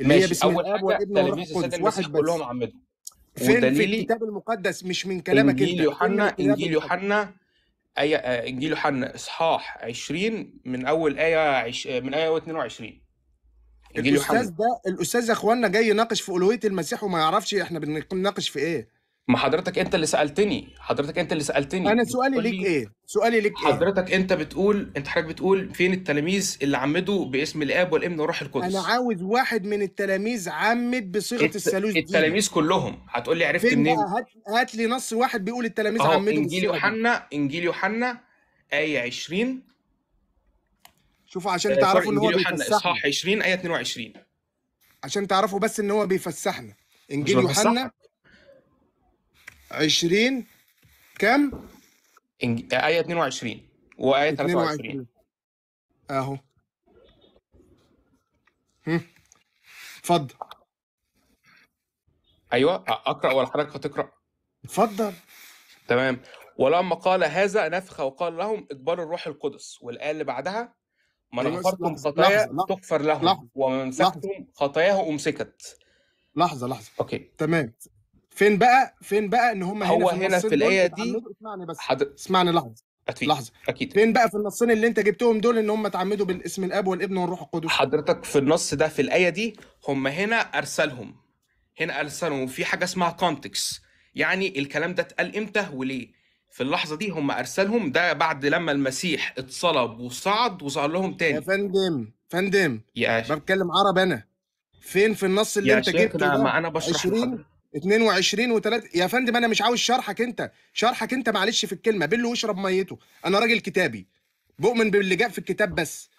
اللي هي باسم الاب والابن والروح القدس واحد كلهم عمدهم فين في الكتاب المقدس مش من كلامك انجيل يوحنا انجيل يوحنا اي آه، انجيل يوحنا اصحاح 20 من اول ايه عش... آه، من ايه 22 يوحنا الاستاذ ده الاستاذ يا اخوانا جاي يناقش في الوهيه المسيح وما يعرفش احنا بنناقش في ايه ما حضرتك انت اللي سالتني حضرتك انت اللي سالتني انا سؤالي ليك ايه سؤالي ليك إيه؟ حضرتك انت بتقول انت حضرتك بتقول فين التلاميذ اللي عمدوا باسم الاب والابن وروح القدس انا عاوز واحد من التلاميذ عمد بصيغه الت... الثالوث دي التلاميذ كلهم هتقول لي عرفت منين هات... هات لي نص واحد بيقول التلاميذ عمدوا انجيل يوحنا انجيل يوحنا ايه 20 شوفوا عشان آه، تعرفوا ان هو بيفسحنا اصحاح 20 ايه 22 عشان تعرفوا بس ان هو بيفسحنا انجيل يوحنا 20 كم؟ إنج... آية 22 وآية 23 أهو اتفضل أيوه أقرأ ولا حضرتك هتقرأ؟ اتفضل تمام ولما قال هذا نفخ وقال لهم اجبار الروح القدس والايه اللي بعدها من أيوة، غفرتم خطايا تغفر لهم ومن مسكتم خطاياه امسكت لحظه لحظه اوكي تمام فين بقى فين بقى ان هم هو هنا في الايه دي اسمعني بس حد... اسمعني لحظه أتفيد. لحظه اكيد فين بقى في النصين اللي انت جبتهم دول ان هم تعمدوا بالاسم الاب والابن والروح القدس حضرتك في النص ده في الايه دي هم هنا ارسلهم هنا ارسلهم وفي حاجه اسمها كونتكس يعني الكلام ده اتقال امتى وليه في اللحظه دي هم ارسلهم ده بعد لما المسيح اتصلب وصعد وظهر لهم تاني يا فندم فندم يا بتكلم عربي انا فين في النص اللي انت جبته انا ما انا بشرح 20 22 و3 يا فندم انا مش عاوز شرحك انت شرحك انت معلش في الكلمه بله واشرب ميته انا راجل كتابي بؤمن باللي جاء في الكتاب بس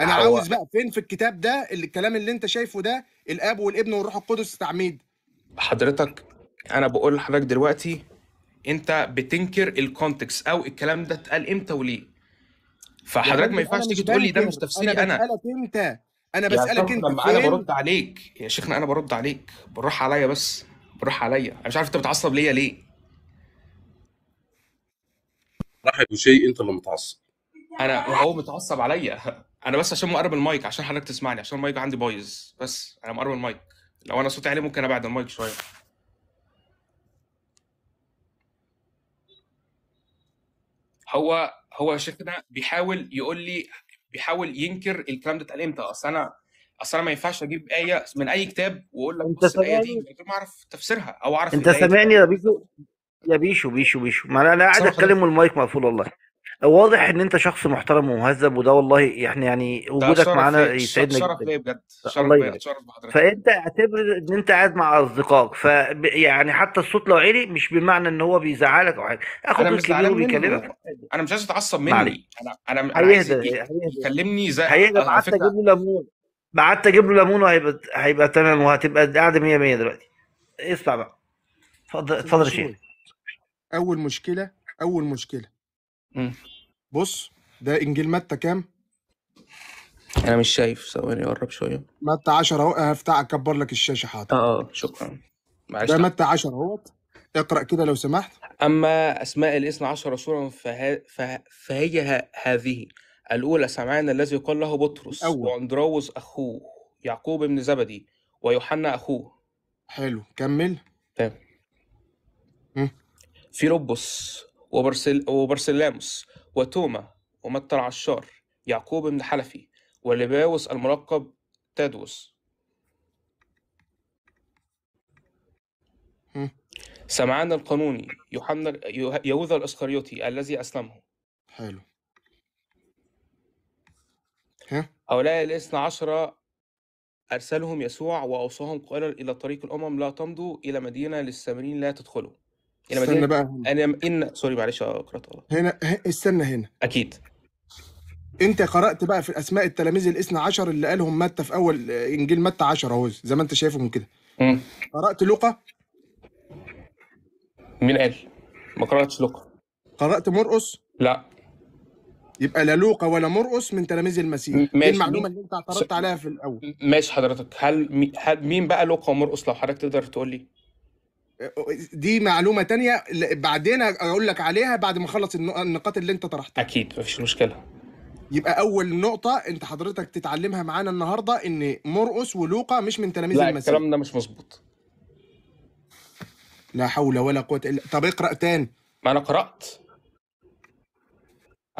انا أوه. عاوز بقى فين في الكتاب ده الكلام اللي انت شايفه ده الاب والابن والروح القدس تعميد حضرتك انا بقول لحضرتك دلوقتي انت بتنكر الكونتكست او الكلام ده اتقال امتى وليه فحضرتك ما ينفعش تيجي تقول لي ده مش تفسيري انا انا بسالك انت انا بسالك انت لما انا برد عليك يا شيخنا انا برد عليك بالراحه عليا بس بالراحه عليا انا مش عارف انت متعصب ليا ليه راح شيء انت اللي متعصب انا هو متعصب عليا انا بس عشان مقرب المايك عشان حضرتك تسمعني عشان المايك عندي بايظ بس انا مقرب المايك لو انا صوتي عالي ممكن ابعد المايك شويه هو هو شيخنا بيحاول يقول لي بيحاول ينكر الكلام ده اتقال امتى اصل انا اصل انا ما ينفعش اجيب ايه من اي كتاب واقول لك انت سامعني الايه دي من غير ما اعرف تفسيرها او اعرف انت سامعني يا بيشو يا بيشو بيشو بيشو ما انا قاعد اتكلم والمايك مقفول والله واضح ان انت شخص محترم ومهذب وده والله يعني يعني وجودك معانا يسعدنا جدا شرف بجد شرف ليا شرف بحضرتك فانت اعتبر ان انت قاعد مع اصدقائك ف يعني حتى الصوت لو عالي مش بمعنى ان هو بيزعلك او حاجه اخد انا مش بيكلمك انا مش عايز اتعصب مني انا انا انا عايز يكلمني زي هيهدى آه، حتى اجيب له ليمون قعدت اجيب له ليمون وهيبقى هيبقى تمام وهتبقى قاعده 100 100 دلوقتي اسمع بقى اتفضل اتفضل يا شيخ اول مشكله اول مشكله مم. بص ده انجيل متى كام انا مش شايف ثواني اقرب شويه متى 10 اهو هفتح اكبر لك الشاشه حاضر اه, آه، شكرا معلش ده متى 10 اهو اقرا كده لو سمحت اما اسماء الاثنى عشر رسولا فه... فه... فهي ه... هذه الأولى سمعان الذي قال له بطرس وأندراوس أخوه يعقوب ابن زبدي ويوحنا أخوه حلو كمل تمام في ربس وبرسل وبرسلاموس وتوما ومتى العشار يعقوب بن حلفي ولباوس الملقب تادوس سمعان القانوني يوحنا يهوذا الاسخريوطي الذي اسلمه حلو هؤلاء الاثنى عشرة أرسلهم يسوع وأوصاهم قائلا إلى طريق الأمم لا تمضوا إلى مدينة للسامرين لا تدخلوا إلى مدينة استنى بقى هنا. أنا إن سوري معلش آه، قرأت غلط هنا استنى هنا أكيد أنت قرأت بقى في أسماء التلاميذ الاثنى عشر اللي قالهم متى في أول آه، إنجيل متى 10 أهو زي ما أنت شايفهم كده قرأت لوقا مين قال؟ ما قرأتش لوقا قرأت مرقص؟ لا يبقى لا لوقا ولا مرقس من تلاميذ المسيح ماشي. المعلومه اللي انت اعترضت عليها في الاول ماشي حضرتك هل مين بقى لوقا ومرقس لو حضرتك تقدر تقول لي دي معلومه تانية بعدين اقول لك عليها بعد ما اخلص النقاط اللي انت طرحتها اكيد مفيش مشكله يبقى اول نقطه انت حضرتك تتعلمها معانا النهارده ان مرقس ولوقا مش من تلاميذ المسيح لا الكلام ده مش مظبوط لا حول ولا قوه الا طب اقرا تاني ما انا قرات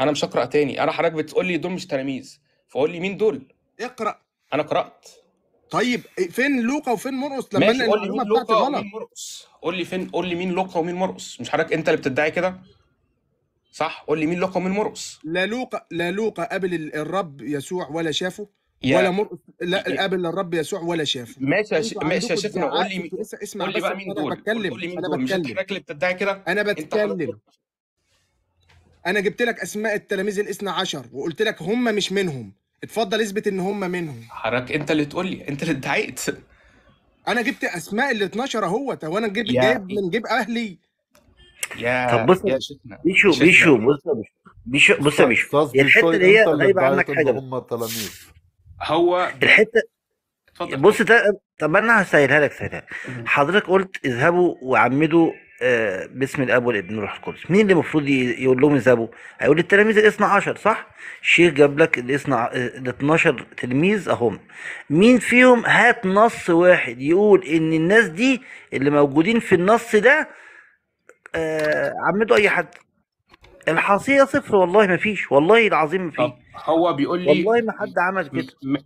انا مش هقرا تاني انا حضرتك بتقول لي دول مش تلاميذ فقول لي مين دول اقرا انا قرات طيب فين لوقا وفين مرقص لما انا مين بتاعتي غلط مرقص قول لي فين قول لي مين لوقا ومين مرقص مش حضرتك انت اللي بتدعي كده صح قول لي مين لوقا ومين مرقص لا لوقا لا لوقا قابل الرب يسوع ولا شافه يا. ولا مرقص لا إيه، إيه. قابل الرب يسوع ولا شافه ماشي يا ش... ماشي يا شيخنا قول لي اسمع قول لي بقى مين دول بتكلم قول لي مين دول مش حضرتك اللي بتدعي كده انا بتكلم انا جبت لك اسماء التلاميذ الاثنى عشر وقلت لك هم مش منهم اتفضل اثبت ان هم منهم حضرتك انت اللي تقول لي انت اللي ادعيت انا جبت اسماء ال 12 اهوت وانا جبت جبت جايب من جيب اهلي يا طب بص يا بيشو بيشو بص بص يا بيشو الحته اللي هي غايبه عنك حاجه هم التلاميذ هو الحته اتفضل بص ده طب انا هسهلها لك سهلها حضرتك قلت اذهبوا وعمدوا آه، باسم الاب والابن والروح القدس مين اللي المفروض يقول لهم اذهبوا هيقول للتلاميذ الاثنى عشر صح الشيخ جاب لك الاثنى ال 12 تلميذ اهم مين فيهم هات نص واحد يقول ان الناس دي اللي موجودين في النص ده آه عمدوا اي حد الحصيله صفر والله ما فيش والله العظيم ما فيش هو بيقول لي والله ما حد عمل كده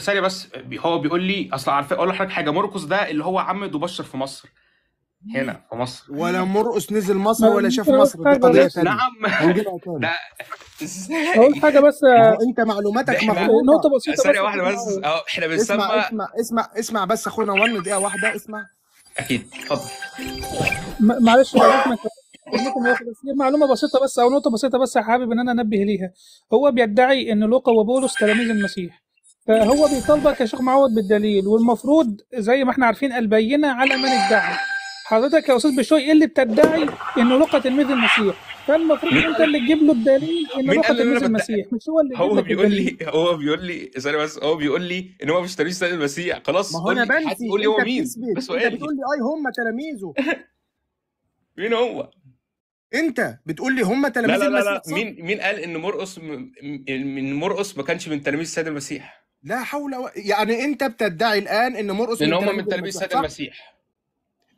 ثانية بس هو بيقول لي اصل عارف اقول لحضرتك حاجة مرقص ده اللي هو عمد وبشر في مصر هنا في مصر ولا مرقص نزل مصر ولا شاف مصر قضيه ثانيه نعم لا اول حاجه بس انت معلوماتك مغلوطه نقطه بسيطه آه، ثانيه واحده بس اه احنا بنسمع اسمع اسمع اسمع بس اخونا ون دقيقه واحده اسمع اكيد اتفضل معلش معلومه بسيطه بس او نقطه بسيطه بس حابب ان انا انبه ليها هو بيدعي ان لوقا وبولس تلاميذ المسيح فهو بيطالبك يا شيخ معوض بالدليل والمفروض زي ما احنا عارفين البينه على من ادعى حضرتك يا استاذ بشوي ايه اللي بتدعي ان لوقا تلميذ المسيح كان المفروض انت اللي تجيب له الدليل ان لوقا تلميذ المسيح مش هو اللي هو بيقول لي هو بيقول لي سوري بس هو بيقول لي ان هو مش تلميذ تلميذ المسيح خلاص ما هو انا بنسي قول لي هو مين بس سؤالي انت بتقول لي اي هم تلاميذه مين هو؟ انت بتقول لي هم تلاميذ لا لا لا, لا. مين مين قال ان مرقص من مرقص ما كانش من تلاميذ السيد المسيح؟ لا حول و... يعني انت بتدعي الان ان مرقص ان هم من تلاميذ السيد المسيح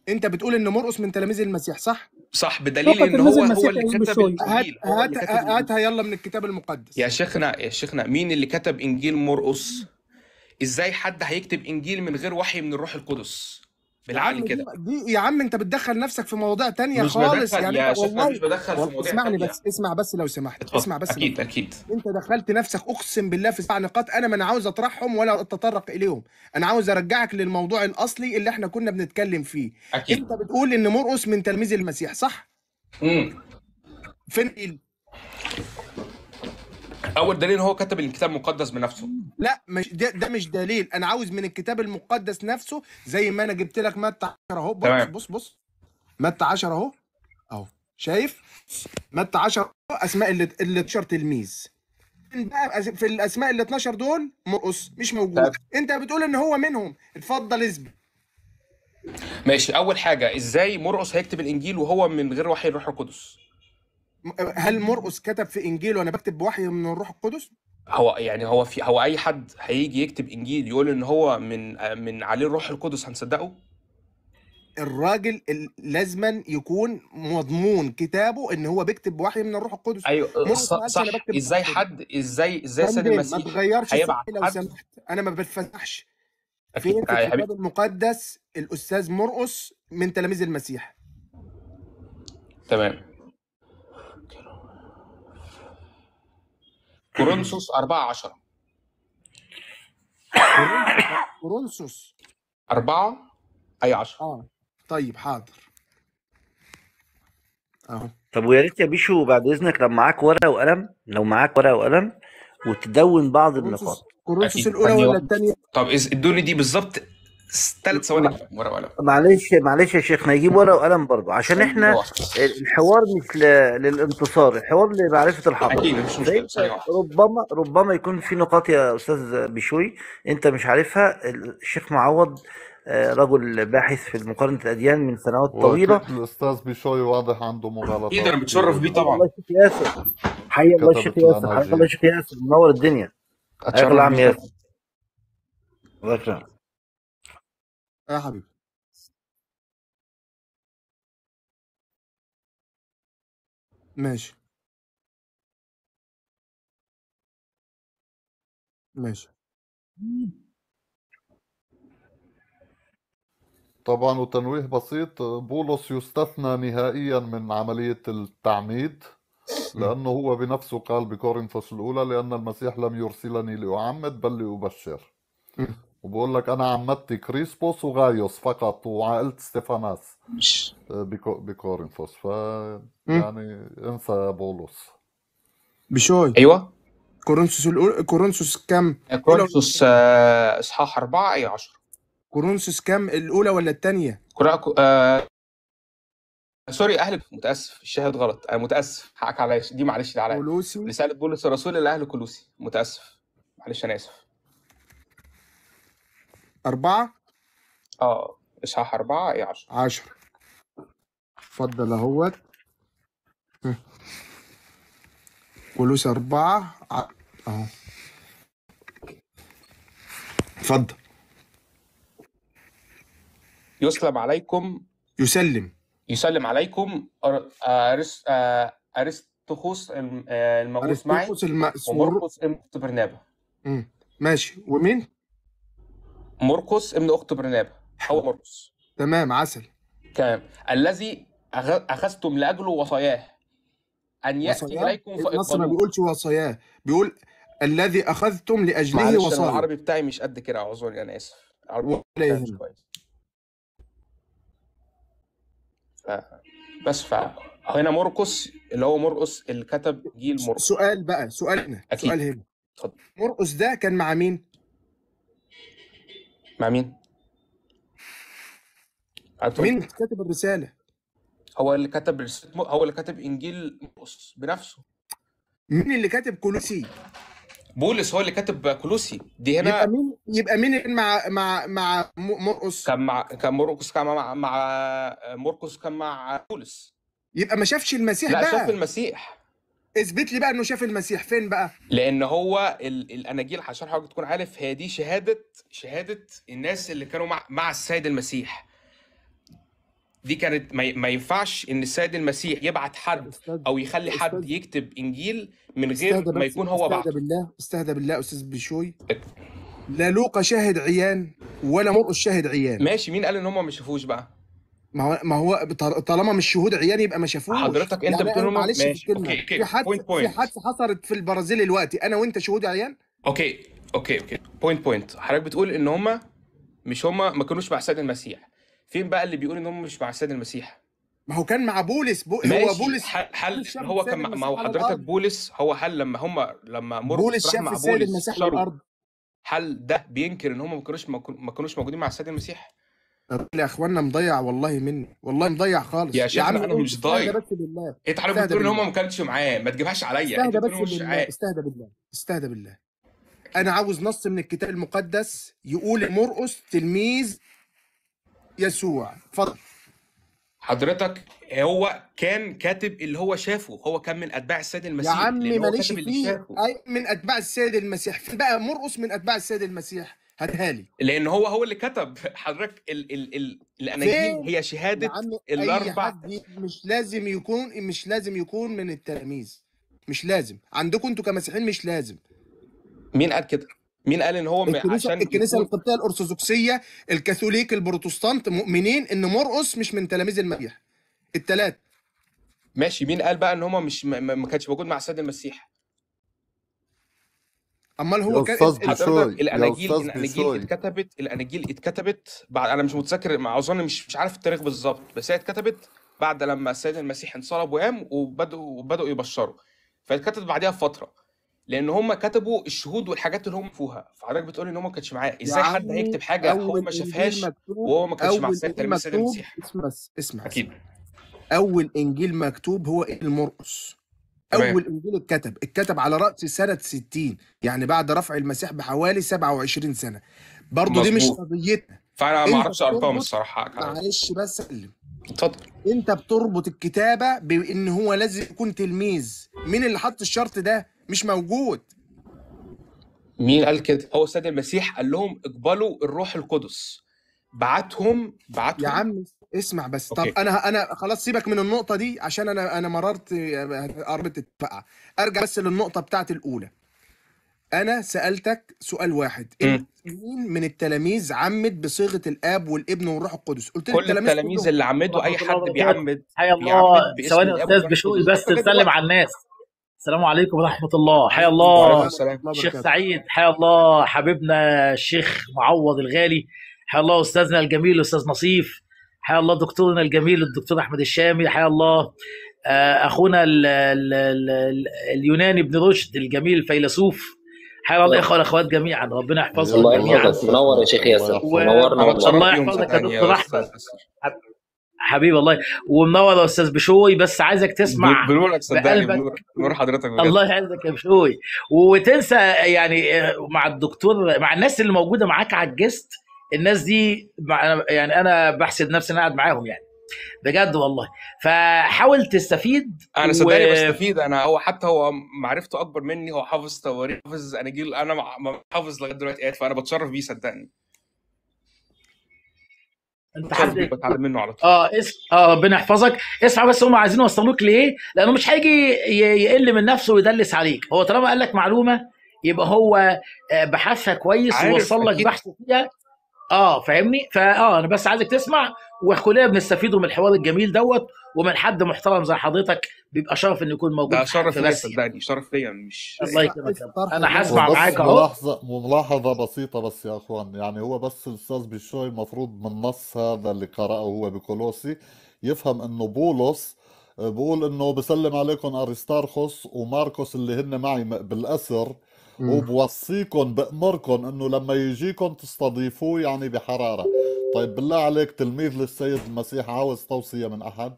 انت بتقول ان مرقص من تلاميذ المسيح صح؟ صح بدليل ان هو هو اللي كتب الانجيل هات هاتها يلا من الكتاب المقدس يا شيخنا يا شيخنا مين اللي كتب انجيل مرقص؟ ازاي حد هيكتب انجيل من غير وحي من الروح القدس؟ بالعقل كده دي يا عم انت بتدخل نفسك في مواضيع تانية مش خالص يعني يا والله مش بدخل في مواضيع اسمعني بس اسمع بس لو سمحت اتفضل. اسمع بس اكيد لو. اكيد انت دخلت نفسك اقسم بالله في سبع نقاط انا ما انا عاوز اطرحهم ولا اتطرق اليهم انا عاوز ارجعك للموضوع الاصلي اللي احنا كنا بنتكلم فيه اكيد انت بتقول ان مرقس من تلميذ المسيح صح امم فين اول دليل هو كتب الكتاب المقدس بنفسه لا مش ده, ده مش دليل انا عاوز من الكتاب المقدس نفسه زي ما انا جبت لك متى 10 اهو بص, بص بص متى 10 اهو اهو شايف متى 10 اسماء اللي اللي 12 تلميذ في الاسماء ال 12 دول مرقص مش موجود انت بتقول ان هو منهم اتفضل اثبت ماشي اول حاجه ازاي مرقص هيكتب الانجيل وهو من غير وحي الروح القدس هل مرقس كتب في انجيل وانا بكتب بوحي من الروح القدس هو يعني هو في هو اي حد هيجي يكتب انجيل يقول ان هو من من عليه الروح القدس هنصدقه الراجل لازما يكون مضمون كتابه ان هو بيكتب وحي من الروح القدس ايوه صح, صح. ازاي حد ازاي ازاي سيد المسيح ما تغيرش لو سمحت انا ما بتفتحش في آه، الكتاب المقدس الاستاذ مرقص من تلاميذ المسيح تمام كورنثوس 4 10 كورنثوس 4 اي 10 اه طيب حاضر اهو طب ويا ريت يا بيشو بعد اذنك لو معاك ورقه وقلم لو معاك ورقه وقلم وتدون بعض النقاط كورنثوس الاولى أيوه. ولا الثانيه طب ادوني دي بالظبط ثلاث ثواني ورقه وقلم معلش معلش يا شيخنا نجيب ورقه وقلم برضه عشان احنا الحوار مش للانتصار الحوار لمعرفه الحق طيب، ربما ربما يكون في نقاط يا استاذ بشوي انت مش عارفها الشيخ معوض آه، رجل باحث في مقارنه الاديان من سنوات طويله الاستاذ بشوي واضح عنده مغالطه إيه اكيد انا بتشرف بيه طبعا الله يشفي ياسر حي الله يشفي ياسر حي الله يشفي ياسر منور الدنيا اتشرف عم ياسر الله يكرمك آه يا حبيبي. ماشي. ماشي. طبعًا وتنويه بسيط، بولس يُستثنى نهائيًا من عملية التعميد، لأنه هو بنفسه قال بكورنثوس الأولى: "لأن المسيح لم يرسلني لأعمّد بل لأبشّر." وبقول لك انا عمتي كريسبوس وغايوس فقط وعائله ستيفاناس آه، بكو بكورنثوس ف يعني انسى بولس بشوي ايوه كورنثوس الأول... كورنثوس كام؟ كورنثوس آه، اصحاح اربعه اي 10 كورنثوس كام الاولى ولا الثانيه؟ كورا... آه... سوري اهل متاسف الشاهد غلط انا متاسف حقك عليا دي معلش دي عليا رساله بولس الرسول لاهل كولوسي متاسف معلش انا اسف أربعة اه اصحاح أربعة اي عشرة عشرة اتفضل اهوت كلوس أربعة ع- اهو اتفضل يسلم عليكم يسلم يسلم عليكم أرس... آه، أرستخوس أرسطخوس المغوص آه، معي أرستخوس المأسور ومرقس ابن برنابا ماشي ومين مرقس ابن اخت برنابه هو مرقس تمام عسل تمام الذي اخذتم لاجله وصاياه ان ياتي اليكم إيه، فاقامه ما بيقولش وصاياه بيقول الذي اخذتم لاجله وصاياه العربي بتاعي مش قد كده اعذرني انا اسف العربي كويس بس ف هنا مرقس اللي هو مرقس اللي كتب جيل مرقس سؤال بقى سؤالنا أكيد. سؤال هنا اتفضل مرقس ده كان مع مين؟ مع مين؟ مين اللي كتب الرساله؟ هو اللي كتب هو اللي كتب انجيل مرقص بنفسه مين اللي كاتب كولوسي؟ بولس هو اللي كاتب كولوسي دي هنا يبقى مين يبقى مين اللي مع مع مع مرقس كان مع كان مرقس كان مع مع مرقس كان مع بولس يبقى ما شافش المسيح لا بقى شاف المسيح اثبت لي بقى انه شاف المسيح فين بقى لان هو ال... الاناجيل عشان حضرتك تكون عارف هي دي شهاده شهاده الناس اللي كانوا مع, مع السيد المسيح دي كانت ما, ما ينفعش ان السيد المسيح يبعت حد او يخلي حد يكتب انجيل من غير ما يكون هو بعت استهدى بالله استهدى بالله استاذ بشوي لا لوقا شاهد عيان ولا مرقس شاهد عيان ماشي مين قال ان هم ما شافوش بقى ما هو ما هو طالما مش شهود عيان يبقى ما شافوش حضرتك انت يعني بتقول معلش في حد في حد في حادثه حصلت في البرازيل دلوقتي انا وانت شهود عيان اوكي اوكي اوكي بوينت بوينت حضرتك بتقول ان هم مش هم ما كانوش مع السيد المسيح فين بقى اللي بيقول ان هم مش مع السيد المسيح ما هو كان مع بولس بو... هو بولس حل هو كان ما هو حضرتك بولس هو حل لما هم لما مر بولس شاف مع بولس المسيح على الارض هل ده بينكر ان هم ما كانوش ما كانوش موجودين مع السيد المسيح؟ يا اخوانا مضيع والله مني والله مضيع خالص يا شيخ انا مش ضايع انت حضرتك بتقول ان هم ما كانتش معاه ما تجيبهاش عليا استهدى بس بالله استهدى بالله استهدى بالله انا عاوز نص من الكتاب المقدس يقول مرقس تلميذ يسوع اتفضل حضرتك هو كان كاتب اللي هو شافه هو كان من اتباع السيد المسيح يا عمي ماليش فيه من اتباع السيد المسيح بقى مرقس من اتباع السيد المسيح هاتها لي لان هو هو اللي كتب حضرتك ال ال ال الاناجيل هي شهاده الاربع مش لازم يكون مش لازم يكون من التلاميذ مش لازم عندكم انتوا كمسيحيين مش لازم مين قال كده مين قال ان هو الكنيسة عشان الكنيسه القبطيه الارثوذكسيه الكاثوليك البروتستانت مؤمنين ان مرقس مش من تلاميذ المسيح الثلاث ماشي مين قال بقى ان هم مش ما كانش موجود مع السيد المسيح امال هو كان إيه؟ الاناجيل الاناجيل اتكتبت الاناجيل اتكتبت بعد انا مش متذكر مع اظن مش مش عارف التاريخ بالظبط بس هي اتكتبت بعد لما السيد المسيح انصلب وقام وبداوا وبداوا يبشروا فاتكتبت بعدها بفتره لان هم كتبوا الشهود والحاجات اللي هم فيها فحضرتك بتقول ان هم ما كانش معاه ازاي يعني حد هيكتب حاجه هو ما شافهاش وهو ما كانش مع السيد المسيح اسمع اسمع اكيد اول انجيل مكتوب هو انجيل اول انجيل اتكتب اتكتب على راس سنه 60 يعني بعد رفع المسيح بحوالي 27 سنه برضه دي مش قضيتنا فانا ما اعرفش ارقام الصراحه معلش بس اتفضل انت بتربط الكتابه بان هو لازم يكون تلميذ مين اللي حط الشرط ده مش موجود مين قال كده هو السيد المسيح قال لهم اقبلوا الروح القدس بعتهم بعتهم يا عم اسمع بس أوكي. طب انا انا خلاص سيبك من النقطه دي عشان انا انا مررت قربت تتفقع ارجع بس للنقطه بتاعتي الاولى انا سالتك سؤال واحد مين من التلاميذ عمد بصيغه الاب والابن والروح القدس قلت كل التلاميذ, التلاميذ اللي عمدوا اي حد بيعمد حيا الله ثواني يا استاذ بشوقي بس تسلم على الناس السلام عليكم ورحمه الله حيا الله شيخ سعيد حيا الله حبيبنا الشيخ معوض الغالي حيا الله استاذنا الجميل استاذ نصيف حيا الله دكتورنا الجميل الدكتور احمد الشامي حيا الله آه، اخونا الـ الـ الـ اليوناني ابن رشد الجميل الفيلسوف حيا الله الاخوه والاخوات جميعا ربنا يحفظهم الله يحفظك منور يا شيخ ياسر منورنا الله يحفظك يا دكتور احمد حبيبي الله ومنور يا استاذ بشوي بس عايزك تسمع بنورك صدقني بنور بنور حضرتك بجد. الله يعزك يا بشوي وتنسى يعني آه، مع الدكتور مع الناس اللي موجوده معاك على الجست الناس دي يعني انا بحسد نفسي ان قاعد معاهم يعني بجد والله فحاول تستفيد انا صدقني و... بستفيد انا هو حتى هو معرفته اكبر مني هو حافظ تواريخ حافظ اناجيل انا حافظ لغايه دلوقتي فانا بتشرف بيه صدقني انت حد بتعلم منه على طول اه اس... اه ربنا يحفظك اسمع بس هم عايزين يوصلوك لايه لانه مش هيجي يقل من نفسه ويدلس عليك هو طالما قال لك معلومه يبقى هو آه، بحثها كويس ووصل لك بحث فيها اه فاهمني فاه انا بس عايزك تسمع وكلنا بنستفيد من الحوار الجميل دوت ومن حد محترم زي حضرتك بيبقى شرف انه يكون موجود ده شرف ليا صدقني شرف ليا مش الله يكرمك انا هسمع معاك اهو ملاحظه ملاحظه بسيطه بس يا اخوان يعني هو بس الاستاذ بشوي المفروض من النص هذا اللي قراه هو بكولوسي يفهم انه بولس بقول انه بسلم عليكم ارستارخوس وماركوس اللي هن معي بالاسر وبوصيكم بأمركم انه لما يجيكم تستضيفوه يعني بحرارة طيب بالله عليك تلميذ للسيد المسيح عاوز توصية من أحد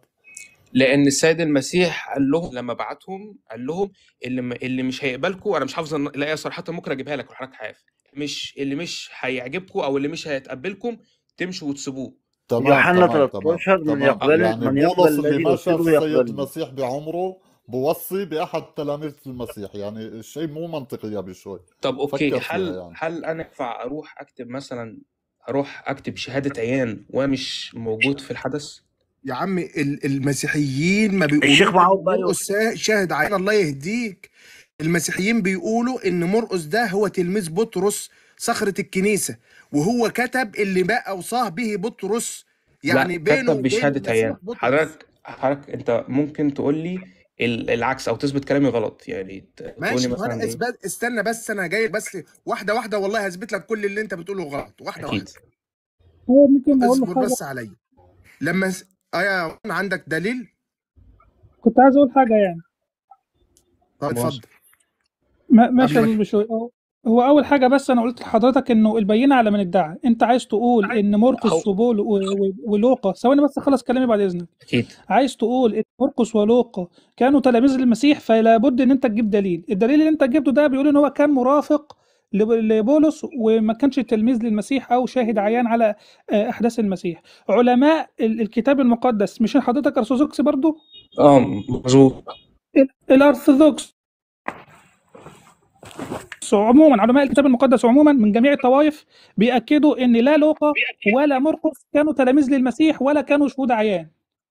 لان السيد المسيح قال لهم لما بعتهم قال لهم اللي اللي مش هيقبلكم انا مش حافظ الايه صراحه ممكن اجيبها لك وحضرتك عارف مش اللي مش هيعجبكم او اللي مش هيتقبلكم تمشوا وتسيبوه تمام يوحنا 13 من يقبل يعني من يقبل الذي يصيبه يقبل السيد المسيح بعمره بوصي باحد تلاميذ المسيح يعني الشيء مو منطقي يا بشوي طب اوكي هل يعني. هل انا ينفع اروح اكتب مثلا اروح اكتب شهاده عيان ومش موجود في الحدث يا عمي المسيحيين ما بيقولوا الشيخ مرقس شاهد عيان الله يهديك المسيحيين بيقولوا ان مرقس ده هو تلميذ بطرس صخره الكنيسه وهو كتب اللي بقى اوصاه به بطرس يعني لا بينه كتب بشهاده عيان حضرتك حضرتك انت ممكن تقول لي العكس او تثبت كلامي غلط يعني ماشي أنا اثبت إيه؟ استنى بس انا جاي بس واحده واحده والله هثبت لك كل اللي انت بتقوله غلط واحده أكيد. واحده هو ممكن اقول اصبر بس عليا لما س... ايوه عندك دليل كنت عايز اقول حاجه يعني طب اتفضل ماشي أيوه. يا هو اول حاجه بس انا قلت لحضرتك انه البينه على من ادعى انت عايز تقول ان مرقس وبول ولوقا ثواني بس اخلص كلامي بعد اذنك اكيد عايز تقول ان مرقس ولوقا كانوا تلاميذ للمسيح فلا بد ان انت تجيب دليل الدليل اللي انت جبته ده بيقول ان هو كان مرافق لبولس وما كانش تلميذ للمسيح او شاهد عيان على آه، احداث المسيح علماء الكتاب المقدس مش حضرتك ارثوذكس برضو اه مظبوط الارثوذكس عموما علماء الكتاب المقدس عموما من جميع الطوائف بيأكدوا ان لا لوقا ولا مرقس كانوا تلاميذ للمسيح ولا كانوا شهود عيان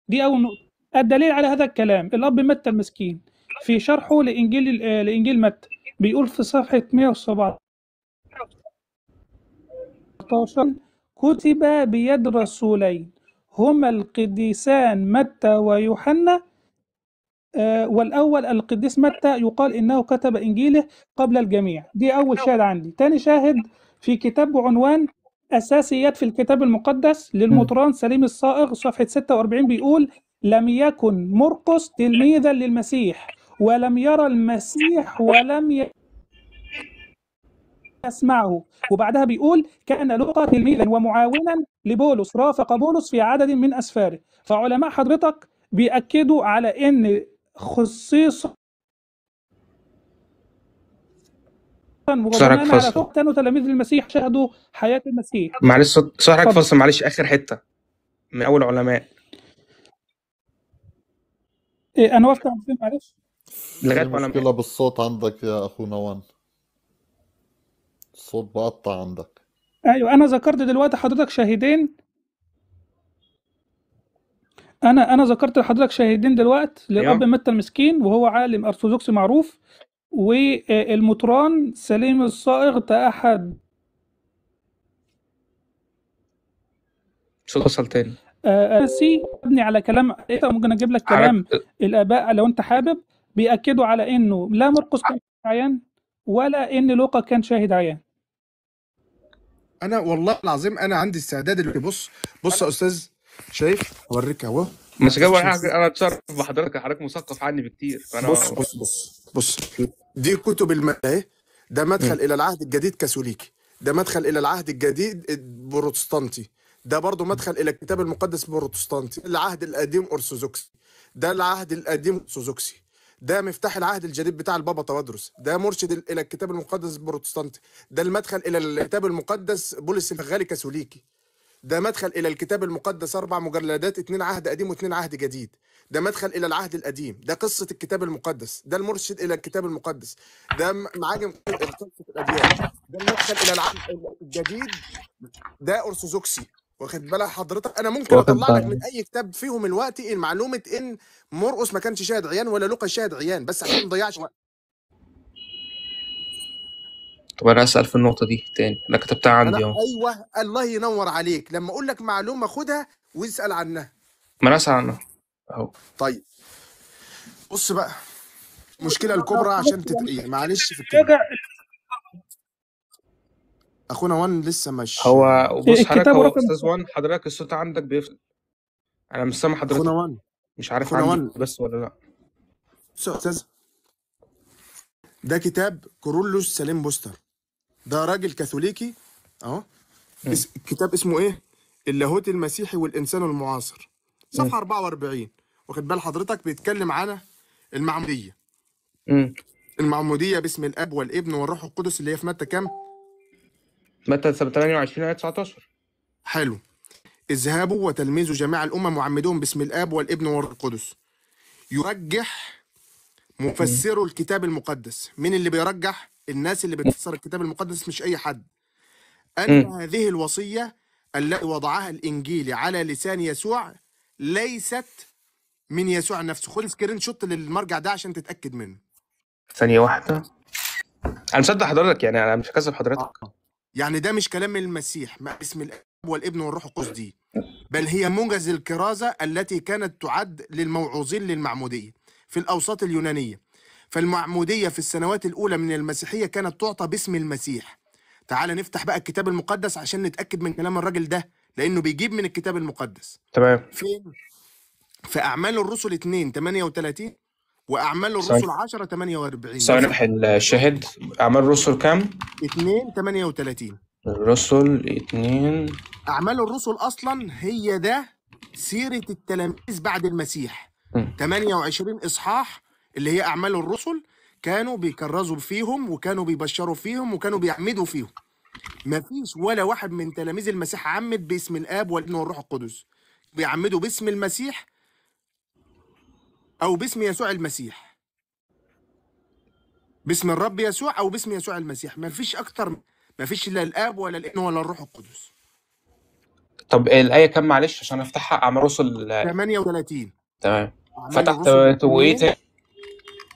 دي اول نقطه الدليل على هذا الكلام الاب متى المسكين في شرحه لانجيل لانجيل متى بيقول في صفحه 117 كتب بيد رسولين هما القديسان متى ويوحنا آه، والأول القديس متى يقال إنه كتب إنجيله قبل الجميع دي أول نعم. شاهد عندي تاني شاهد في كتاب بعنوان أساسيات في الكتاب المقدس للمطران سليم الصائغ صفحة 46 بيقول لم يكن مرقس تلميذا للمسيح ولم يرى المسيح ولم ي... أسمعه وبعدها بيقول كان لوقا تلميذا ومعاونا لبولس رافق بولس في عدد من أسفاره فعلماء حضرتك بيأكدوا على أن خصيصا مغادرين فصل كانوا تلاميذ المسيح شهدوا حياة المسيح معلش صحرك فصل معلش آخر حتة من أول علماء إيه أنا واقف معلش لغاية ما مشكلة بالصوت عندك يا أخو نوان الصوت بقطع عندك أيوة أنا ذكرت دلوقتي حضرتك شاهدين انا انا ذكرت لحضرتك شاهدين دلوقتي للاب متى أيوه. المسكين وهو عالم ارثوذكسي معروف والمطران سليم الصائغ احد صوت وصل تاني اساسي آه، آه، ابني على كلام ممكن اجيب لك كلام عرب. الاباء لو انت حابب بياكدوا على انه لا مرقس كان عيان ولا ان لوقا كان شاهد عيان انا والله العظيم انا عندي استعداد اللي بص بص يا استاذ شايف اوريك اهو بس اول حاجه انا اتشرف بحضرتك حضرتك مثقف عني بكتير فانا بص بص بص بص دي كتب الملاهي ده مدخل م. الى العهد الجديد كاثوليكي ده مدخل الى العهد الجديد بروتستانتي ده برضه مدخل الى الكتاب المقدس بروتستانتي العهد القديم ارثوذكسي ده العهد القديم ارثوذكسي ده مفتاح العهد الجديد بتاع البابا تودرس ده مرشد الى الكتاب المقدس البروتستانتي ده المدخل الى الكتاب المقدس بولس الغالي كاثوليكي ده مدخل إلى الكتاب المقدس أربع مجلدات اتنين عهد قديم واتنين عهد جديد ده مدخل إلى العهد القديم ده قصة الكتاب المقدس ده المرشد إلى الكتاب المقدس ده معاجم قصة الأديان ده المدخل إلى العهد الجديد ده أرثوذكسي واخد بالك حضرتك انا ممكن اطلع لك من اي كتاب فيهم الوقت معلومه ان مرقس ما كانش شاهد عيان ولا لوقا شاهد عيان بس عشان ما نضيعش وقت طب انا اسال في النقطه دي تاني انا كتبتها عندي أنا ايوه الله ينور عليك لما اقول لك معلومه خدها واسال عنها ما انا اسال عنها اهو طيب بص بقى المشكله الكبرى عشان تتقيه معلش في الكلمه اخونا وان لسه مش هو بص حضرتك هو استاذ وان حضرتك الصوت عندك بيفرق انا مش سامع حضرتك اخونا وان مش عارف عندي وان. بس ولا لا بص يا استاذ ده كتاب كورولوس سليم بوستر ده راجل كاثوليكي اهو كتاب اسمه ايه اللاهوت المسيحي والانسان المعاصر صفحه 44 واخد بال حضرتك بيتكلم على المعموديه المعموديه باسم الاب والابن والروح القدس اللي هي في متى كام متى 28 ايه 19 حلو اذهبوا وتلميذوا جميع الامم وعمدوهم باسم الاب والابن والروح القدس يرجح مفسروا الكتاب المقدس مين اللي بيرجح الناس اللي بتفسر الكتاب المقدس مش أي حد أن م. هذه الوصية التي وضعها الإنجيل على لسان يسوع ليست من يسوع نفسه خد سكرين شوت للمرجع ده عشان تتأكد منه ثانية واحدة أنا مصدق حضرتك يعني أنا مش كذب حضرتك آه. يعني ده مش كلام المسيح ما اسم الاب والابن والروح القدس دي بل هي موجز الكرازه التي كانت تعد للموعوظين للمعموديه في الاوساط اليونانيه فالمعمودية في السنوات الأولى من المسيحية كانت تعطى باسم المسيح تعال نفتح بقى الكتاب المقدس عشان نتأكد من كلام الراجل ده لأنه بيجيب من الكتاب المقدس تمام فين؟ في أعمال الرسل 2 38 وأعمال الرسل 10 48 صحيح الشاهد أعمال الرسل كام؟ 2 38 الرسل 2 أعمال الرسل أصلا هي ده سيرة التلاميذ بعد المسيح 28 إصحاح اللي هي أعمال الرسل كانوا بيكرزوا فيهم وكانوا بيبشروا فيهم وكانوا بيعمدوا فيهم ما فيش ولا واحد من تلاميذ المسيح عمد باسم الاب والابن والروح القدس بيعمدوا باسم المسيح او باسم يسوع المسيح باسم الرب يسوع او باسم يسوع المسيح ما فيش اكتر فيش لا الاب ولا الابن ولا الروح القدس طب الايه كام معلش عشان افتحها اعمال رسل 38 آه، تمام فتحت وايه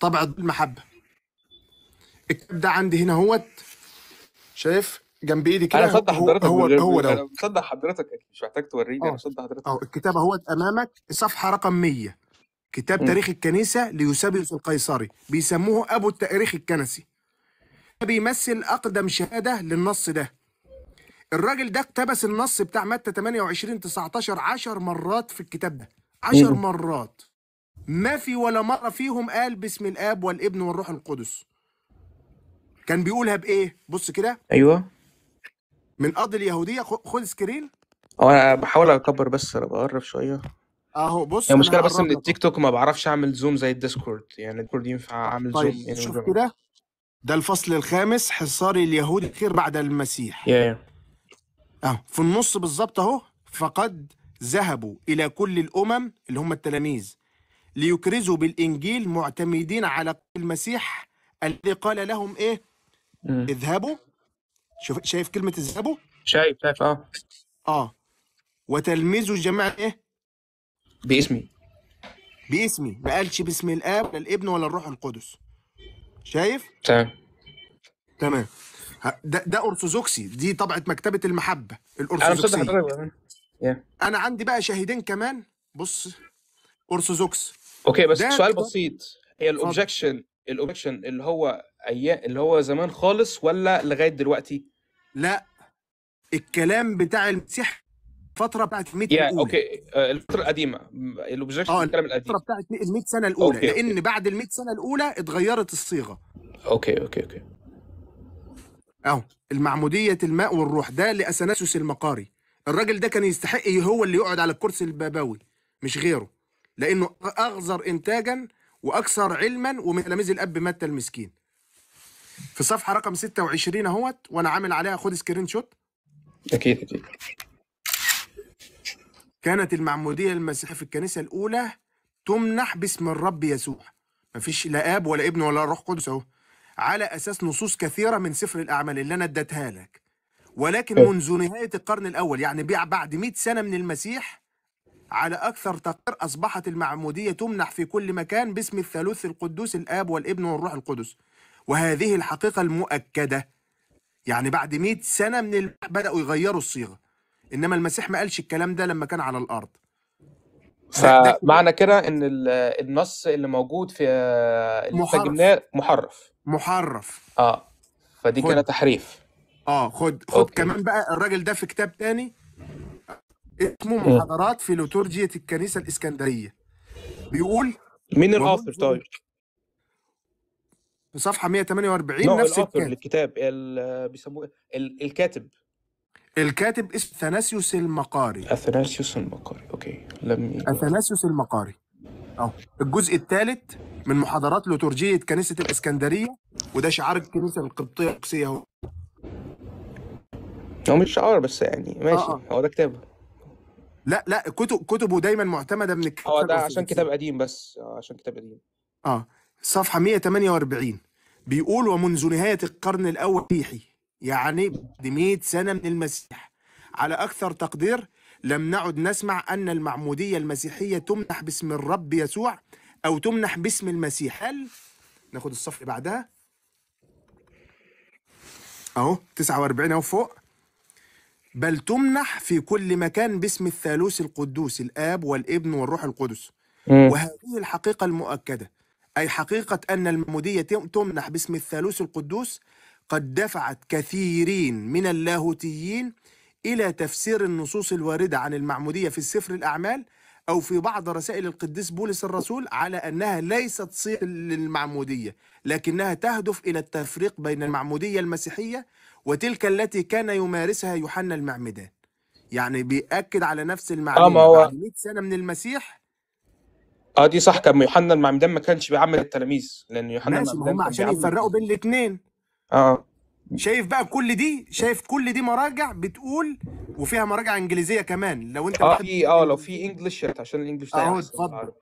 طبع المحبه الكتاب ده عندي هنا اهوت شايف جنب ايدي كده انا مصدق حضرتك هو هو ده مصدق حضرتك اكيد مش محتاج توريني انا مصدق آه. حضرتك اه الكتاب اهوت امامك صفحه رقم 100 كتاب م. تاريخ الكنيسه ليوسابيوس القيصري بيسموه ابو التاريخ الكنسي بيمثل اقدم شهاده للنص ده الراجل ده اقتبس النص بتاع متى 28 19 10 مرات في الكتاب ده 10 مرات ما في ولا مرة فيهم قال باسم الآب والابن والروح القدس كان بيقولها بإيه؟ بص كده ايوه من أرض اليهودية خد سكرين انا بحاول اكبر بس أنا بقرب شويه أهو بص يعني المشكله بس ان التيك توك ما بعرفش اعمل زوم زي الديسكورد يعني الديسكورد ينفع اعمل زوم طيب شوف كده ده الفصل الخامس حصار اليهود الخير بعد المسيح يا يا اهو في النص بالظبط اهو فقد ذهبوا الى كل الامم اللي هم التلاميذ ليكرزوا بالإنجيل معتمدين على المسيح الذي قال لهم إيه م. اذهبوا شوف شايف كلمة اذهبوا شايف شايف آه آه وتلميذوا الجماعة إيه باسمي باسمي ما قالش باسم الاب ولا الابن ولا الروح القدس شايف تمام تمام ده ده ارثوذكسي دي طبعه مكتبه المحبه الارثوذكسي انا, yeah. انا عندي بقى شاهدين كمان بص ارثوذكس اوكي بس سؤال بسيط هي الاوبجكشن الاوبجكشن اللي هو ايام اللي هو زمان خالص ولا لغايه دلوقتي؟ لا الكلام بتاع المسيح الفتره بتاعت 100 yeah, الاولى اوكي آه، الفتره القديمه الاوبجكشن آه الكلام القديم الفتره بتاعت ال 100 سنه الاولى okay. لان بعد ال 100 سنه الاولى اتغيرت الصيغه اوكي اوكي اوكي اهو المعموديه الماء والروح ده لأثناسوس المقاري الراجل ده كان يستحق هو اللي يقعد على الكرسي البابوي مش غيره لأنه أغزر إنتاجا وأكثر علما ومن تلاميذ الأب متى المسكين في صفحة رقم 26 أهوت وأنا عامل عليها خد سكرين شوت أكيد أكيد كانت المعمودية المسيحية في الكنيسة الأولى تمنح باسم الرب يسوع مفيش لا اب ولا ابن ولا روح قدس اهو على اساس نصوص كثيره من سفر الاعمال اللي انا اديتها لك ولكن أه. منذ نهايه القرن الاول يعني بعد 100 سنه من المسيح على أكثر تقدير أصبحت المعمودية تمنح في كل مكان باسم الثالوث القدوس الآب والابن والروح القدس وهذه الحقيقة المؤكدة يعني بعد 100 سنة من ال... بدأوا يغيروا الصيغة إنما المسيح ما قالش الكلام ده لما كان على الأرض فمعنى كده ان النص اللي موجود في محرف محرف محرف اه فدي كده تحريف اه خد خد أوكي. كمان بقى الراجل ده في كتاب تاني اسمه إيه. محاضرات في لتورجية الكنيسة الإسكندرية بيقول مين الأوثر طيب؟ في صفحة 148 no, نفس الأوثر للكتاب بيسموه الكاتب الكاتب اسمه ثناسيوس المقاري اثناسيوس المقاري اوكي لم اثناسيوس المقاري اهو الجزء الثالث من محاضرات لتورجية كنيسة الإسكندرية وده شعار الكنيسة القبطية القدسية هو هو مش شعار بس يعني ماشي آه. آه. هو ده كتابه لا لا كتب كتبه دايما معتمده من الكتاب هو ده عشان كتاب قديم بس آه، عشان كتاب قديم اه صفحه 148 بيقول ومنذ نهايه القرن الاول مسيحي يعني ب 100 سنه من المسيح على اكثر تقدير لم نعد نسمع ان المعموديه المسيحيه تمنح باسم الرب يسوع او تمنح باسم المسيح هل ناخد الصفحه اللي بعدها اهو 49 اهو فوق بل تمنح في كل مكان باسم الثالوث القدوس الآب والابن والروح القدس وهذه الحقيقة المؤكدة أي حقيقة أن المعموديه تمنح باسم الثالوث القدوس قد دفعت كثيرين من اللاهوتيين إلى تفسير النصوص الواردة عن المعمودية في سفر الأعمال أو في بعض رسائل القديس بولس الرسول على أنها ليست صيغة للمعمودية لكنها تهدف إلى التفريق بين المعمودية المسيحية وتلك التي كان يمارسها يوحنا المعمدان يعني بيأكد على نفس المعلومة آه هو... بعد 100 سنة من المسيح اه دي صح كان يوحنا المعمدان ما كانش بيعمل التلاميذ لان يوحنا المعمدان هم عشان يفرقوا بين الاثنين اه شايف بقى كل دي شايف كل دي مراجع بتقول وفيها مراجع انجليزيه كمان لو انت اه في اه لو في انجلش عشان الانجلش ده اهو اتفضل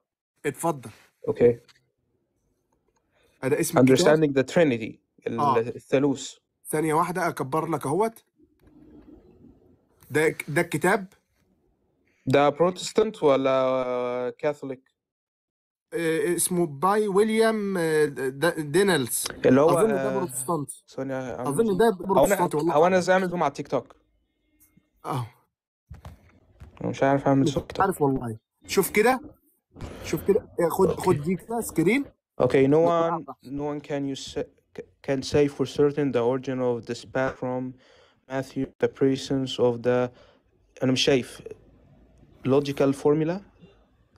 اتفضل اوكي هذا اسم understanding the trinity آه. الثالوث ثانيه واحده اكبر لك اهوت ده ده الكتاب ده بروتستانت ولا كاثوليك آه، اسمه باي ويليام آه، دينلز اللي هو اظن ده آه، بروتستانت ثانية اظن ده بروتستانت والله هو انا ازاي اعمل بيهم على التيك توك اه مش عارف اعمل مش عارف والله شوف كده شوف كده خد خد دي كده سكرين اوكي نو وان نو وان كان يو can say for certain the origin of the spat from Matthew, the presence of the أنا مش شايف logical formula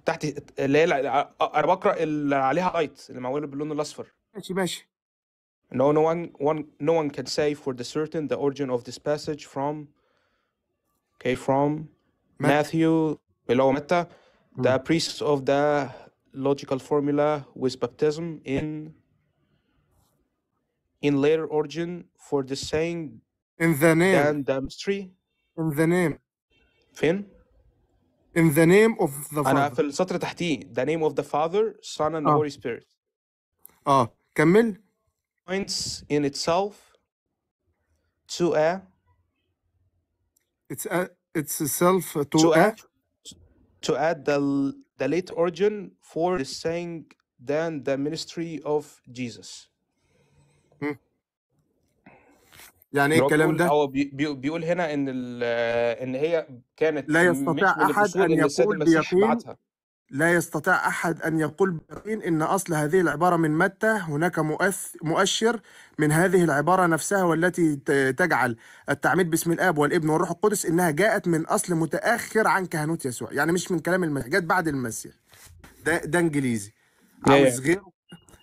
تحت اللي هي أنا بقرأ اللي عليها لايت اللي معمولة باللون الأصفر ماشي ماشي No, no one, one, no one can say for the certain the origin of this passage from, okay, from Matthew, below meta, the hmm. priests of the logical formula with baptism in in later origin for the saying in the name Dan Dempsey in the name fin, in the name of the father انا في السطر تحتيه the name of the father son and ah. holy spirit اه ah, كمل points in itself to a it's a it's itself to, to a, add to add the the late origin for the saying than the ministry of Jesus يعني ايه الكلام ده؟ هو بيقول هنا ان ان هي كانت لا يستطيع احد ان يقول بيقين لا يستطيع احد ان يقول بيقين ان اصل هذه العباره من متى هناك مؤشر من هذه العباره نفسها والتي تجعل التعميد باسم الاب والابن والروح القدس انها جاءت من اصل متاخر عن كهنوت يسوع يعني مش من كلام المسيح جت بعد المسيح ده ده انجليزي عاوز غيره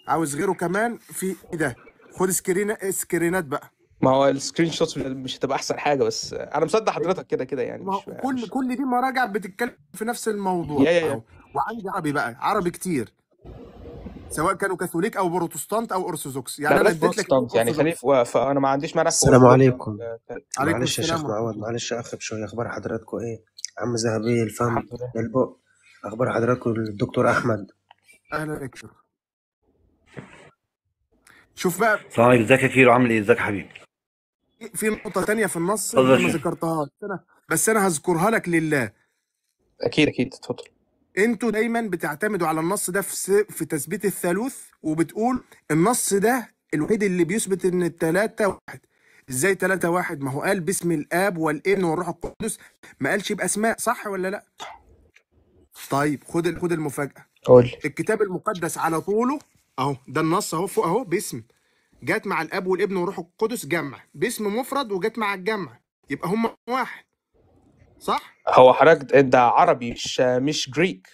عاوز غيره كمان في إيه ده خد سكرين سكرينات بقى ما هو السكرين شوت مش هتبقى احسن حاجه بس انا مصدق حضرتك كده كده يعني ما هو كل مش... كل دي مراجع بتتكلم في نفس الموضوع يا يا يا. وعندي عربي بقى عربي كتير سواء كانوا كاثوليك او بروتستانت او ارثوذكس يعني انا اديت لك يعني خليف فانا ما عنديش مانع السلام عليكم عليكم معلش يا شيخ معوض معلش اخر شويه اخبار حضراتكم ايه عم ذهبي الفم البق اخبار حضراتكم الدكتور احمد اهلا بك شوف بقى السلام عليكم ازيك يا كيرو عامل ايه ازيك حبيبي في نقطه تانية في النص ما ذكرتهاش انا بس انا هذكرها لك لله اكيد اكيد تفضل انتوا دايما بتعتمدوا على النص ده في في تثبيت الثالوث وبتقول النص ده الوحيد اللي بيثبت ان الثلاثه واحد ازاي ثلاثة واحد ما هو قال باسم الاب والابن والروح القدس ما قالش باسماء صح ولا لا طيب خد خد المفاجاه قول الكتاب المقدس على طوله اهو ده النص اهو فوق اهو باسم جت مع الاب والابن والروح القدس جمع باسم مفرد وجت مع الجمع يبقى هم واحد صح هو حضرتك انت عربي مش مش جريك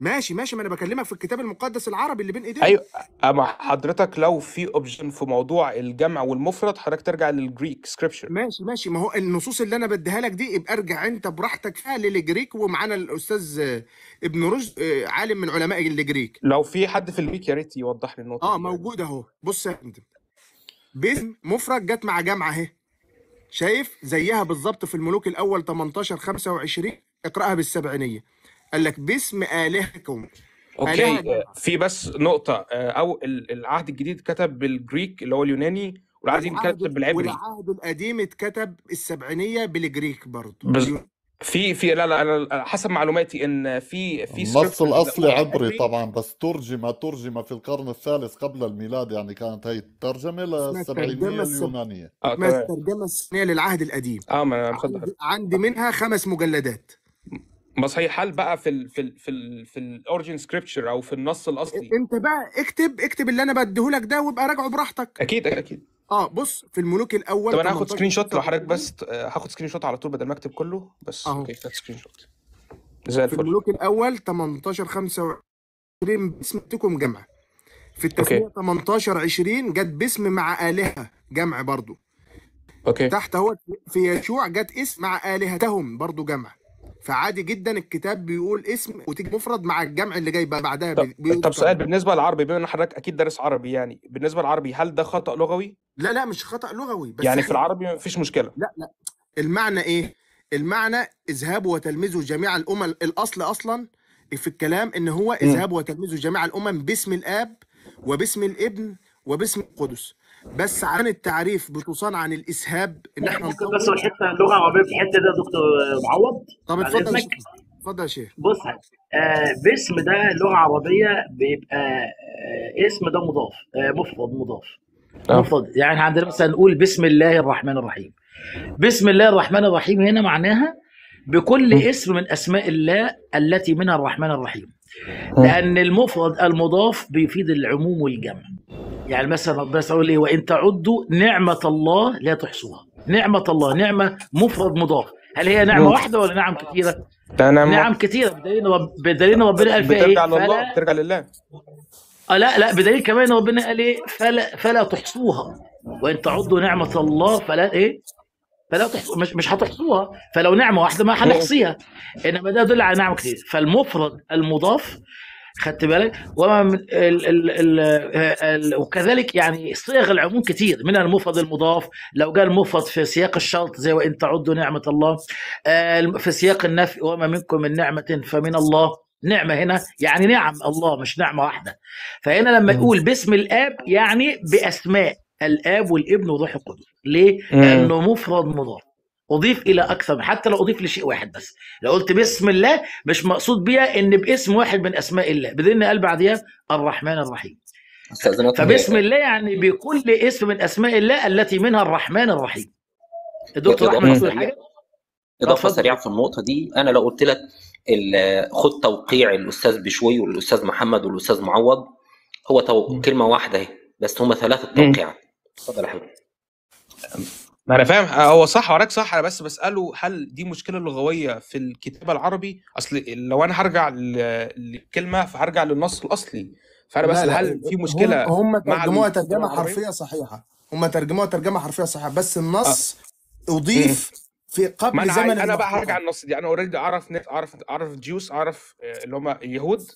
ماشي ماشي ما انا بكلمك في الكتاب المقدس العربي اللي بين ايديك ايوه اما حضرتك لو في اوبشن في موضوع الجمع والمفرد حضرتك ترجع للجريك سكريبشر ماشي ماشي ما هو النصوص اللي انا بديها لك دي يبقى ارجع انت براحتك فيها للجريك ومعانا الاستاذ آه، ابن رشد آه، عالم من علماء الجريك لو في حد في الويك يا ريت يوضح لي النقطه اه يعني. موجود اهو بص يا فندم باسم مفرد جت مع جامعه اهي شايف زيها بالظبط في الملوك الاول 18 25 اقراها بالسبعينيه قال لك باسم الهكم اوكي آه، في بس نقطه آه، او العهد الجديد كتب بالجريك اللي هو اليوناني والعهد القديم كتب بالعبري والعهد القديم اتكتب السبعينيه بالجريك برضه بز... في في لا لا انا حسب معلوماتي ان في في النص الاصلي عبري طبعا بس ترجم ترجم في القرن الثالث قبل الميلاد يعني كانت هي الترجمه للسبعينيه اليونانيه آه الترجمه الصينيه للعهد القديم اه ما عندي, عندي منها خمس مجلدات ما صحيح هل بقى في الـ في الـ في الـ في الاورجن سكريبتشر او في النص الاصلي انت بقى اكتب اكتب اللي انا بديهولك ده وابقى راجعه براحتك اكيد اكيد اه بص في الملوك الاول طب انا هاخد سكرين شوت لو حضرتك بس هاخد سكرين شوت على طول بدل ما اكتب كله بس اهو اوكي سكرين شوت زي الفل في الملوك الاول 18 25 باسم تكم جمع في التسمية 18 20 جت باسم مع آلهة جمع برضو اوكي تحت هو في يشوع جت اسم مع آلهتهم برضو جمع فعادي جدا الكتاب بيقول اسم وتيجي مفرد مع الجمع اللي جاي بعدها طب, بيقول طب سؤال بالنسبه للعربي بما ان حضرتك اكيد دارس عربي يعني بالنسبه للعربي هل ده خطا لغوي؟ لا لا مش خطا لغوي بس يعني في العربي مفيش مشكله لا لا المعنى ايه؟ المعنى اذهاب وتلمذوا جميع الامم الاصل اصلا في الكلام ان هو اذهاب وتلمذوا جميع الامم باسم الاب وباسم الابن وباسم القدس بس عن التعريف بخصوصا عن الاسهاب ان احنا ممكن بس حته اللغه العربيه في الحته ده دكتور معوض طب اتفضل اتفضل يا شيخ بص آه باسم ده لغه عربيه بيبقى آه اسم ده مضاف آه مفرد مضاف آه. مفرد يعني عندنا مثلا نقول بسم الله الرحمن الرحيم بسم الله الرحمن الرحيم هنا معناها بكل اسم من اسماء الله التي منها الرحمن الرحيم لان المفرد المضاف بيفيد العموم والجمع يعني مثلا ربنا اقول ايه وان تعدوا نعمه الله لا تحصوها نعمه الله نعمه مفرد مضاف هل هي نعمه مم. واحده ولا نعم كثيره نعم, نعم كثيره بدليل رب... بدليل ربنا قال فيها ايه على لله ترجع لله اه لا لا بدليل كمان ربنا قال ايه فلا فلا تحصوها وان تعدوا نعمه الله فلا ايه فلو تحص... مش مش هتحصوها فلو نعمه واحده ما هنحصيها انما ده يدل على نعم كتير فالمفرد المضاف خدت بالك وما من الـ الـ الـ الـ وكذلك يعني صيغ العموم كتير من المفرد المضاف لو قال المفرد في سياق الشرط زي وان تعدوا نعمه الله آه، في سياق النفي وما منكم من نعمه فمن الله نعمه هنا يعني نعم الله مش نعمه واحده فهنا لما يقول باسم الاب يعني باسماء الاب والابن وروح القدس ليه؟ مم. لانه مفرد مضاف اضيف الى اكثر حتى لو اضيف لشيء واحد بس لو قلت بسم الله مش مقصود بيها ان باسم واحد من اسماء الله باذن قال بعديها الرحمن الرحيم فبسم الله يعني بكل اسم من اسماء الله التي منها الرحمن الرحيم الدكتور احمد حاجه اضافه سريعه في النقطه دي انا لو قلت لك خد توقيع الاستاذ بشوي والاستاذ محمد والاستاذ معوض هو كلمه واحده اهي بس هما ثلاثه توقيعات اتفضل يا ما انا فاهم آه، هو صح وراك صح انا بس بساله هل دي مشكله لغويه في الكتابه العربي اصل لو انا هرجع للكلمه فهرجع للنص الاصلي فانا بس هل في مشكله هم ترجموها ترجمه حرفيه صحيحه هم ترجموها ترجمه حرفيه صحيحه بس النص أه. اضيف في قبل ما أنا زمن انا بقى هرجع النص دي انا اوريدي اعرف اعرف اعرف جيوس اعرف آه، اللي هم يهود